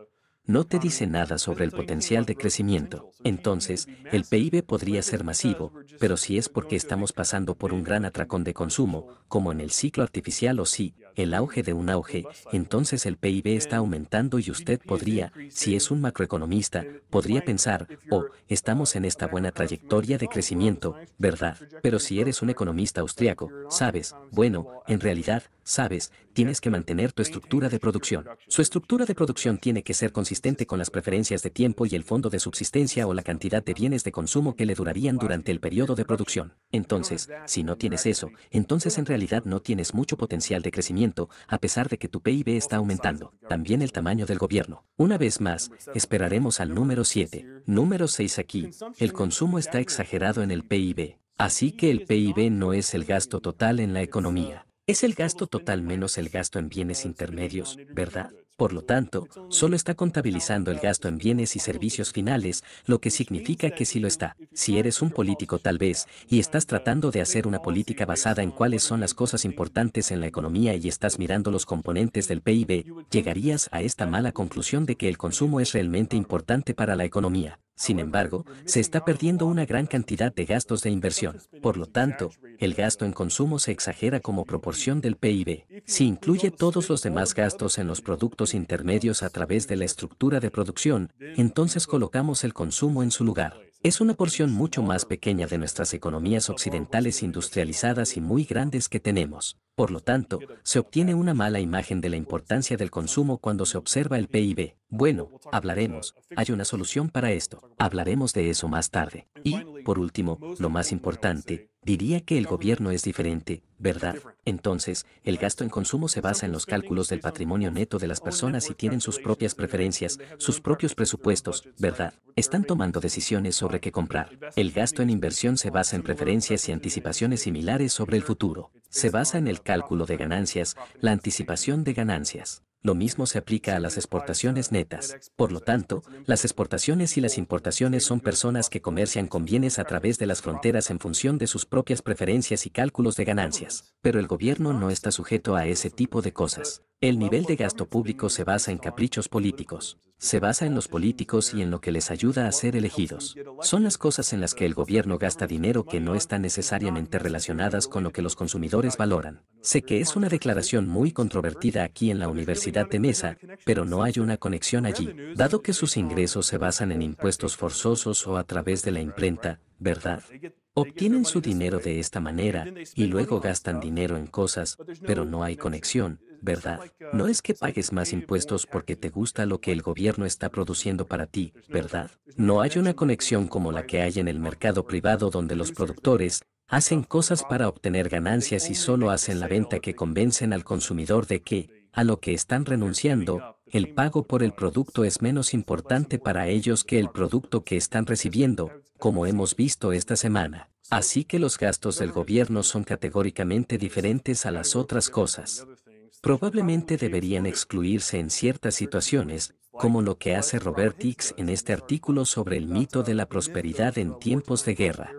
No te dice nada sobre el potencial de crecimiento. Entonces, el PIB podría ser masivo, pero si es porque estamos pasando por un gran atracón de consumo, como en el ciclo artificial o sí el auge de un auge, entonces el PIB está aumentando y usted podría, si es un macroeconomista, podría pensar, oh, estamos en esta buena trayectoria de crecimiento, ¿verdad? Pero si eres un economista austriaco, sabes, bueno, en realidad, sabes, tienes que mantener tu estructura de producción. Su estructura de producción tiene que ser consistente con las preferencias de tiempo y el fondo de subsistencia o la cantidad de bienes de consumo que le durarían durante el periodo de producción. Entonces, si no tienes eso, entonces en realidad no tienes mucho potencial de crecimiento a pesar de que tu PIB está aumentando, también el tamaño del gobierno. Una vez más, esperaremos al número 7. Número 6 aquí, el consumo está exagerado en el PIB. Así que el PIB no es el gasto total en la economía. Es el gasto total menos el gasto en bienes intermedios, ¿verdad? Por lo tanto, solo está contabilizando el gasto en bienes y servicios finales, lo que significa que si lo está, si eres un político tal vez, y estás tratando de hacer una política basada en cuáles son las cosas importantes en la economía y estás mirando los componentes del PIB, llegarías a esta mala conclusión de que el consumo es realmente importante para la economía. Sin embargo, se está perdiendo una gran cantidad de gastos de inversión. Por lo tanto, el gasto en consumo se exagera como proporción del PIB. Si incluye todos los demás gastos en los productos intermedios a través de la estructura de producción, entonces colocamos el consumo en su lugar. Es una porción mucho más pequeña de nuestras economías occidentales industrializadas y muy grandes que tenemos. Por lo tanto, se obtiene una mala imagen de la importancia del consumo cuando se observa el PIB. Bueno, hablaremos, hay una solución para esto, hablaremos de eso más tarde. Y, por último, lo más importante, Diría que el gobierno es diferente, ¿verdad? Entonces, el gasto en consumo se basa en los cálculos del patrimonio neto de las personas y tienen sus propias preferencias, sus propios presupuestos, ¿verdad? Están tomando decisiones sobre qué comprar. El gasto en inversión se basa en preferencias y anticipaciones similares sobre el futuro. Se basa en el cálculo de ganancias, la anticipación de ganancias. Lo mismo se aplica a las exportaciones netas. Por lo tanto, las exportaciones y las importaciones son personas que comercian con bienes a través de las fronteras en función de sus propias preferencias y cálculos de ganancias. Pero el gobierno no está sujeto a ese tipo de cosas. El nivel de gasto público se basa en caprichos políticos. Se basa en los políticos y en lo que les ayuda a ser elegidos. Son las cosas en las que el gobierno gasta dinero que no están necesariamente relacionadas con lo que los consumidores valoran. Sé que es una declaración muy controvertida aquí en la Universidad de Mesa, pero no hay una conexión allí, dado que sus ingresos se basan en impuestos forzosos o a través de la imprenta, ¿verdad? Obtienen su dinero de esta manera y luego gastan dinero en cosas, pero no hay conexión ¿verdad? No es que pagues más impuestos porque te gusta lo que el gobierno está produciendo para ti, ¿verdad? No hay una conexión como la que hay en el mercado privado donde los productores hacen cosas para obtener ganancias y solo hacen la venta que convencen al consumidor de que, a lo que están renunciando, el pago por el producto es menos importante para ellos que el producto que están recibiendo, como hemos visto esta semana. Así que los gastos del gobierno son categóricamente diferentes a las otras cosas probablemente deberían excluirse en ciertas situaciones, como lo que hace Robert Hicks en este artículo sobre el mito de la prosperidad en tiempos de guerra.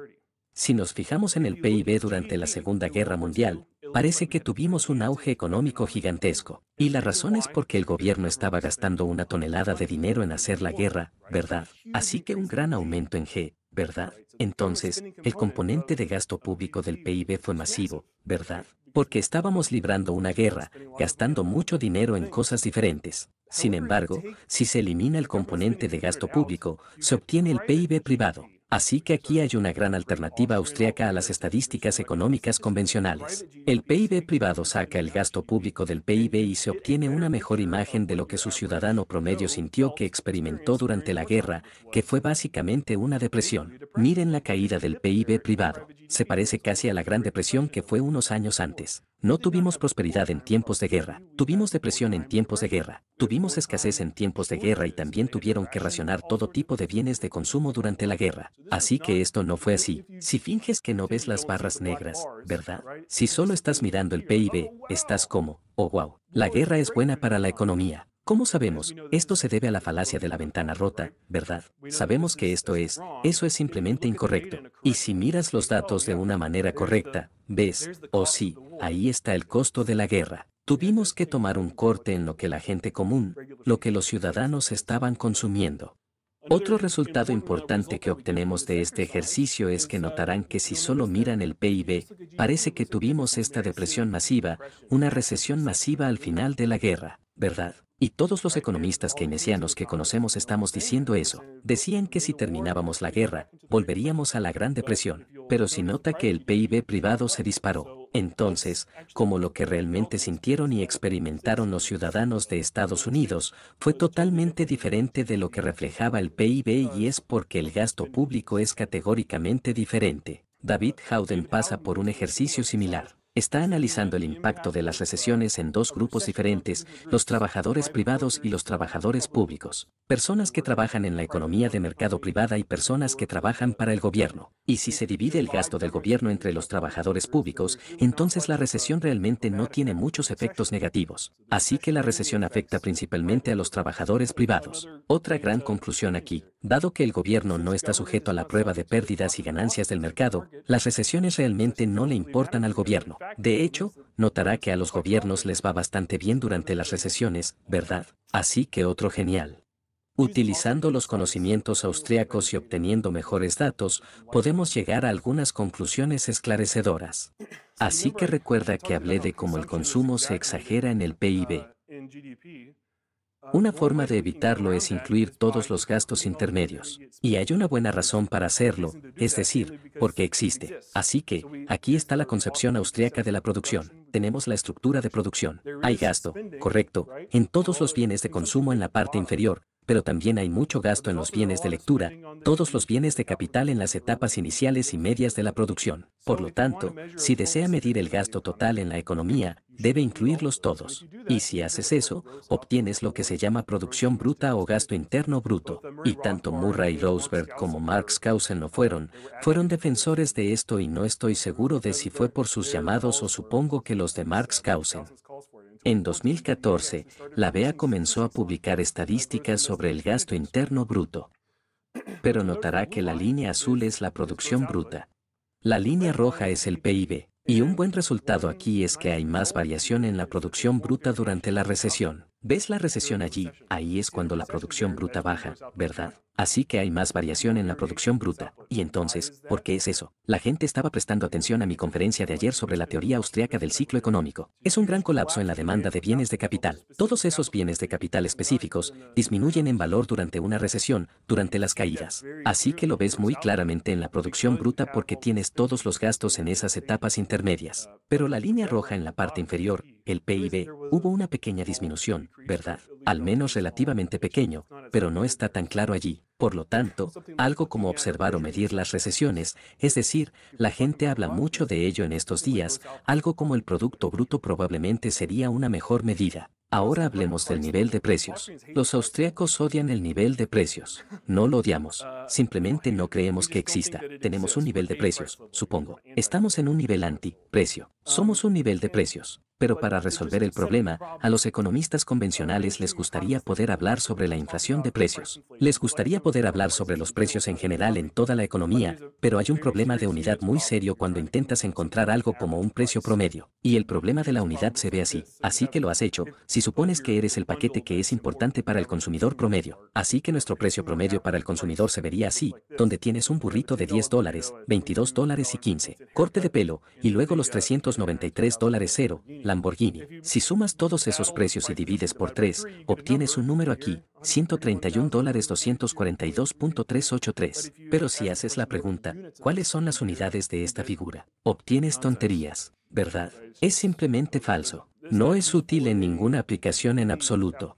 Si nos fijamos en el PIB durante la Segunda Guerra Mundial, parece que tuvimos un auge económico gigantesco, y la razón es porque el gobierno estaba gastando una tonelada de dinero en hacer la guerra, ¿verdad? Así que un gran aumento en G, ¿verdad? Entonces, el componente de gasto público del PIB fue masivo, ¿verdad? Porque estábamos librando una guerra, gastando mucho dinero en cosas diferentes. Sin embargo, si se elimina el componente de gasto público, se obtiene el PIB privado. Así que aquí hay una gran alternativa austriaca a las estadísticas económicas convencionales. El PIB privado saca el gasto público del PIB y se obtiene una mejor imagen de lo que su ciudadano promedio sintió que experimentó durante la guerra, que fue básicamente una depresión. Miren la caída del PIB privado. Se parece casi a la Gran Depresión que fue unos años antes. No tuvimos prosperidad en tiempos de guerra, tuvimos depresión en tiempos de guerra, tuvimos escasez en tiempos de guerra y también tuvieron que racionar todo tipo de bienes de consumo durante la guerra. Así que esto no fue así. Si finges que no ves las barras negras, ¿verdad? Si solo estás mirando el PIB, estás como, oh wow, la guerra es buena para la economía. ¿Cómo sabemos? Esto se debe a la falacia de la ventana rota, ¿verdad? Sabemos que esto es, eso es simplemente incorrecto. Y si miras los datos de una manera correcta, ves, o oh sí, ahí está el costo de la guerra. Tuvimos que tomar un corte en lo que la gente común, lo que los ciudadanos estaban consumiendo. Otro resultado importante que obtenemos de este ejercicio es que notarán que si solo miran el PIB, parece que tuvimos esta depresión masiva, una recesión masiva al final de la guerra, ¿verdad? Y todos los economistas keynesianos que conocemos estamos diciendo eso. Decían que si terminábamos la guerra, volveríamos a la Gran Depresión. Pero si nota que el PIB privado se disparó, entonces, como lo que realmente sintieron y experimentaron los ciudadanos de Estados Unidos fue totalmente diferente de lo que reflejaba el PIB y es porque el gasto público es categóricamente diferente. David Howden pasa por un ejercicio similar está analizando el impacto de las recesiones en dos grupos diferentes, los trabajadores privados y los trabajadores públicos, personas que trabajan en la economía de mercado privada y personas que trabajan para el gobierno. Y si se divide el gasto del gobierno entre los trabajadores públicos, entonces la recesión realmente no tiene muchos efectos negativos. Así que la recesión afecta principalmente a los trabajadores privados. Otra gran conclusión aquí, Dado que el gobierno no está sujeto a la prueba de pérdidas y ganancias del mercado, las recesiones realmente no le importan al gobierno. De hecho, notará que a los gobiernos les va bastante bien durante las recesiones, ¿verdad? Así que otro genial. Utilizando los conocimientos austriacos y obteniendo mejores datos, podemos llegar a algunas conclusiones esclarecedoras. Así que recuerda que hablé de cómo el consumo se exagera en el PIB. Una forma de evitarlo es incluir todos los gastos intermedios. Y hay una buena razón para hacerlo, es decir, porque existe. Así que, aquí está la concepción austríaca de la producción. Tenemos la estructura de producción. Hay gasto, correcto, en todos los bienes de consumo en la parte inferior, pero también hay mucho gasto en los bienes de lectura, todos los bienes de capital en las etapas iniciales y medias de la producción. Por lo tanto, si desea medir el gasto total en la economía, debe incluirlos todos. Y si haces eso, obtienes lo que se llama producción bruta o gasto interno bruto. Y tanto Murray Roseberg como Marx Causen lo fueron, fueron defensores de esto y no estoy seguro de si fue por sus llamados o supongo que los de Marx Kausen. En 2014, la BEA comenzó a publicar estadísticas sobre el gasto interno bruto. Pero notará que la línea azul es la producción bruta. La línea roja es el PIB, y un buen resultado aquí es que hay más variación en la producción bruta durante la recesión. ¿Ves la recesión allí? Ahí es cuando la producción bruta baja, ¿verdad? Así que hay más variación en la producción bruta. Y entonces, ¿por qué es eso? La gente estaba prestando atención a mi conferencia de ayer sobre la teoría austriaca del ciclo económico. Es un gran colapso en la demanda de bienes de capital. Todos esos bienes de capital específicos disminuyen en valor durante una recesión, durante las caídas. Así que lo ves muy claramente en la producción bruta porque tienes todos los gastos en esas etapas intermedias. Pero la línea roja en la parte inferior el PIB, hubo una pequeña disminución, ¿verdad? Al menos relativamente pequeño, pero no está tan claro allí. Por lo tanto, algo como observar o medir las recesiones, es decir, la gente habla mucho de ello en estos días, algo como el Producto Bruto probablemente sería una mejor medida. Ahora hablemos del nivel de precios. Los austríacos odian el nivel de precios. No lo odiamos. Uh, Simplemente no creemos que exista. Tenemos un nivel de precios, supongo. Estamos en un nivel anti-precio. Um, Somos un nivel de precios pero para resolver el problema, a los economistas convencionales les gustaría poder hablar sobre la inflación de precios. Les gustaría poder hablar sobre los precios en general en toda la economía, pero hay un problema de unidad muy serio cuando intentas encontrar algo como un precio promedio. Y el problema de la unidad se ve así, así que lo has hecho, si supones que eres el paquete que es importante para el consumidor promedio. Así que nuestro precio promedio para el consumidor se vería así, donde tienes un burrito de 10 dólares, 22 dólares y 15, corte de pelo, y luego los 393 dólares cero, Lamborghini. Si sumas todos esos precios y divides por tres, obtienes un número aquí, 131 Pero si haces la pregunta, ¿cuáles son las unidades de esta figura? Obtienes tonterías, ¿verdad? Es simplemente falso. No es útil en ninguna aplicación en absoluto.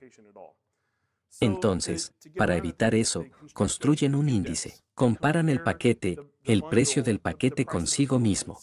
Entonces, para evitar eso, construyen un índice. Comparan el paquete, el precio del paquete consigo mismo.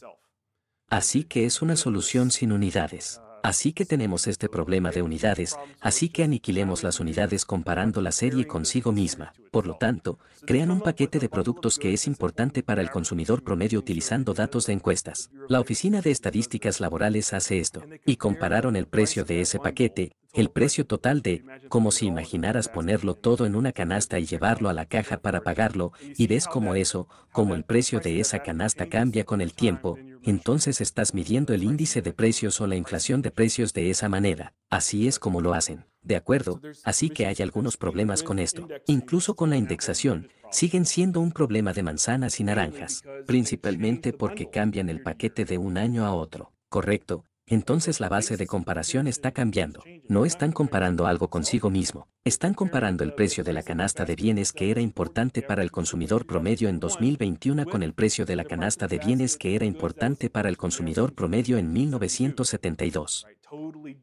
Así que es una solución sin unidades. Así que tenemos este problema de unidades, así que aniquilemos las unidades comparando la serie consigo misma. Por lo tanto, crean un paquete de productos que es importante para el consumidor promedio utilizando datos de encuestas. La Oficina de Estadísticas Laborales hace esto, y compararon el precio de ese paquete, el precio total de, como si imaginaras ponerlo todo en una canasta y llevarlo a la caja para pagarlo, y ves como eso, como el precio de esa canasta cambia con el tiempo, entonces estás midiendo el índice de precios o la inflación de precios de esa manera. Así es como lo hacen, ¿de acuerdo? Así que hay algunos problemas con esto. Incluso con la indexación, siguen siendo un problema de manzanas y naranjas, principalmente porque cambian el paquete de un año a otro. Correcto, entonces la base de comparación está cambiando. No están comparando algo consigo mismo, están comparando el precio de la canasta de bienes que era importante para el consumidor promedio en 2021 con el precio de la canasta de bienes que era importante para el consumidor promedio en 1972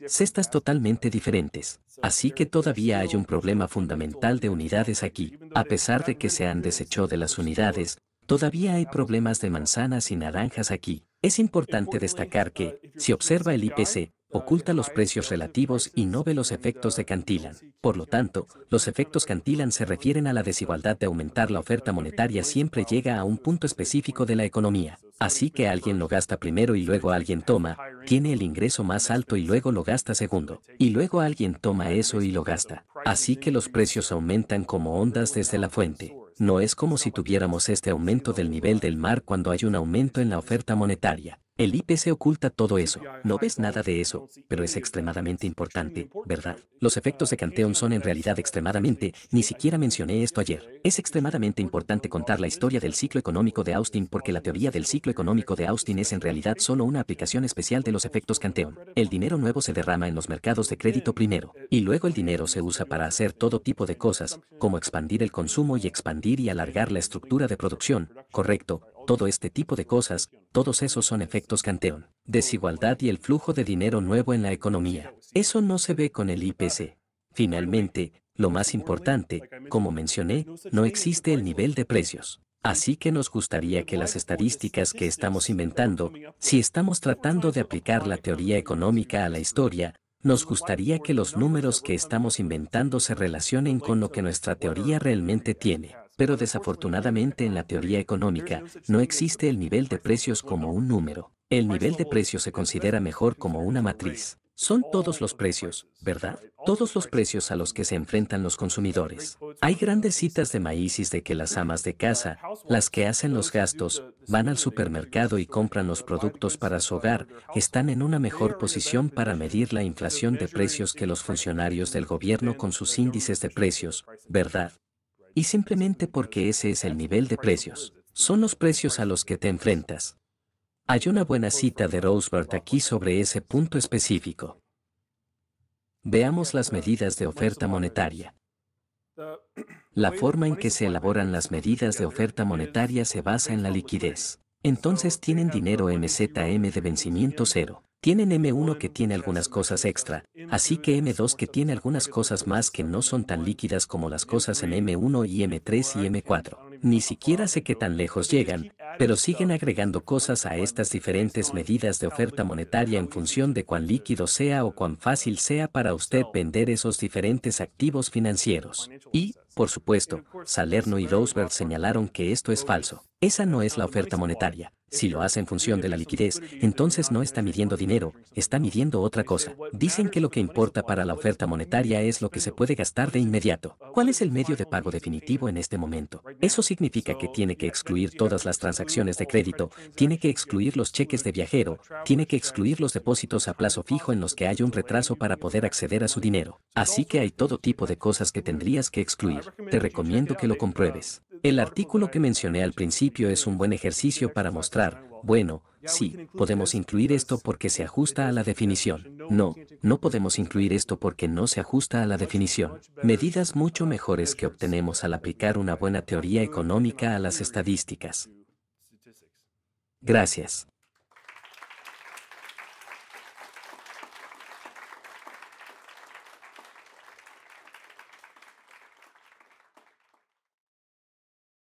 cestas totalmente diferentes. Así que todavía hay un problema fundamental de unidades aquí. A pesar de que se han desechado de las unidades, Todavía hay problemas de manzanas y naranjas aquí. Es importante destacar que, si observa el IPC, oculta los precios relativos y no ve los efectos de Cantilan. Por lo tanto, los efectos Cantilan se refieren a la desigualdad de aumentar la oferta monetaria siempre llega a un punto específico de la economía. Así que alguien lo gasta primero y luego alguien toma, tiene el ingreso más alto y luego lo gasta segundo, y luego alguien toma eso y lo gasta. Así que los precios aumentan como ondas desde la fuente. No es como si tuviéramos este aumento del nivel del mar cuando hay un aumento en la oferta monetaria. El IPC oculta todo eso. No ves nada de eso, pero es extremadamente importante, ¿verdad? Los efectos de Canteón son en realidad extremadamente, ni siquiera mencioné esto ayer. Es extremadamente importante contar la historia del ciclo económico de Austin porque la teoría del ciclo económico de Austin es en realidad solo una aplicación especial de los efectos Canteón. El dinero nuevo se derrama en los mercados de crédito primero, y luego el dinero se usa para hacer todo tipo de cosas, como expandir el consumo y expandir y alargar la estructura de producción, correcto, todo este tipo de cosas, todos esos son efectos Canteón. Desigualdad y el flujo de dinero nuevo en la economía. Eso no se ve con el IPC. Finalmente, lo más importante, como mencioné, no existe el nivel de precios. Así que nos gustaría que las estadísticas que estamos inventando, si estamos tratando de aplicar la teoría económica a la historia, nos gustaría que los números que estamos inventando se relacionen con lo que nuestra teoría realmente tiene pero desafortunadamente en la teoría económica no existe el nivel de precios como un número. El nivel de precios se considera mejor como una matriz. Son todos los precios, ¿verdad? Todos los precios a los que se enfrentan los consumidores. Hay grandes citas de maíces de que las amas de casa, las que hacen los gastos, van al supermercado y compran los productos para su hogar, están en una mejor posición para medir la inflación de precios que los funcionarios del gobierno con sus índices de precios, ¿verdad? Y simplemente porque ese es el nivel de precios. Son los precios a los que te enfrentas. Hay una buena cita de Rosebert aquí sobre ese punto específico. Veamos las medidas de oferta monetaria. La forma en que se elaboran las medidas de oferta monetaria se basa en la liquidez. Entonces tienen dinero MZM de vencimiento cero. Tienen M1 que tiene algunas cosas extra, así que M2 que tiene algunas cosas más que no son tan líquidas como las cosas en M1 y M3 y M4. Ni siquiera sé qué tan lejos llegan, pero siguen agregando cosas a estas diferentes medidas de oferta monetaria en función de cuán líquido sea o cuán fácil sea para usted vender esos diferentes activos financieros. Y, por supuesto, Salerno y Roseberg señalaron que esto es falso. Esa no es la oferta monetaria. Si lo hace en función de la liquidez, entonces no está midiendo dinero, está midiendo otra cosa. Dicen que lo que importa para la oferta monetaria es lo que se puede gastar de inmediato. ¿Cuál es el medio de pago definitivo en este momento? Eso significa que tiene que excluir todas las transacciones de crédito, tiene que excluir los cheques de viajero, tiene que excluir los depósitos a plazo fijo en los que hay un retraso para poder acceder a su dinero. Así que hay todo tipo de cosas que tendrías que excluir te recomiendo que lo compruebes. El artículo que mencioné al principio es un buen ejercicio para mostrar, bueno, sí, podemos incluir esto porque se ajusta a la definición. No, no podemos incluir esto porque no se ajusta a la definición. Medidas mucho mejores que obtenemos al aplicar una buena teoría económica a las estadísticas. Gracias.